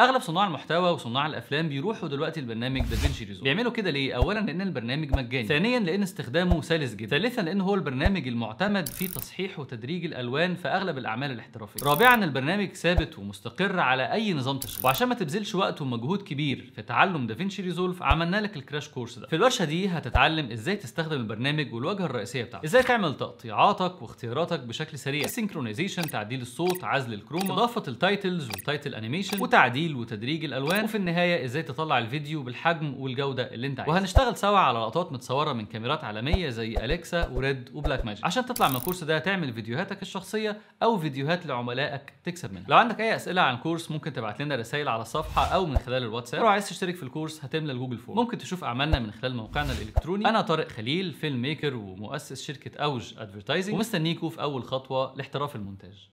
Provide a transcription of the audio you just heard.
اغلب صناع المحتوى وصناع الافلام بيروحوا دلوقتي لبرنامج دافينشي ريزولف بيعملوا كده ليه اولا لان البرنامج مجاني ثانيا لان استخدامه سلس جدا ثالثا لان هو البرنامج المعتمد في تصحيح وتدريج الالوان في اغلب الاعمال الاحترافيه رابعا البرنامج ثابت ومستقر على اي نظام تشغيل وعشان ما تبذلش وقت ومجهود كبير في تعلم دافينشي ريزولف عملنا لك الكراش كورس ده في الورشه دي هتتعلم ازاي تستخدم البرنامج والواجهه الرئيسيه بتاعته ازاي تعمل تقطيعاتك واختياراتك بشكل سريع سينكرونايزيشن تعديل الصوت عزل الكروما اضافه التايتلز والتايتل انيميشن وتعديل التفاصيل وتدريج الالوان وفي النهايه ازاي تطلع الفيديو بالحجم والجوده اللي انت عايزها وهنشتغل سوا على لقطات متصوره من كاميرات عالميه زي اليكسا وريد وبلاك ماجيك عشان تطلع من الكورس ده تعمل فيديوهاتك الشخصيه او فيديوهات لعملائك تكسب منها لو عندك اي اسئله عن الكورس ممكن تبعت لنا رسائل على الصفحه او من خلال الواتساب لو عايز تشترك في الكورس هتملى الجوجل فورم ممكن تشوف اعمالنا من خلال موقعنا الالكتروني انا طارق خليل فيلم ميكر ومؤسس شركه اوج ادفرتايزنج ومستنيكم في اول خطوه لاحتراف المونتاج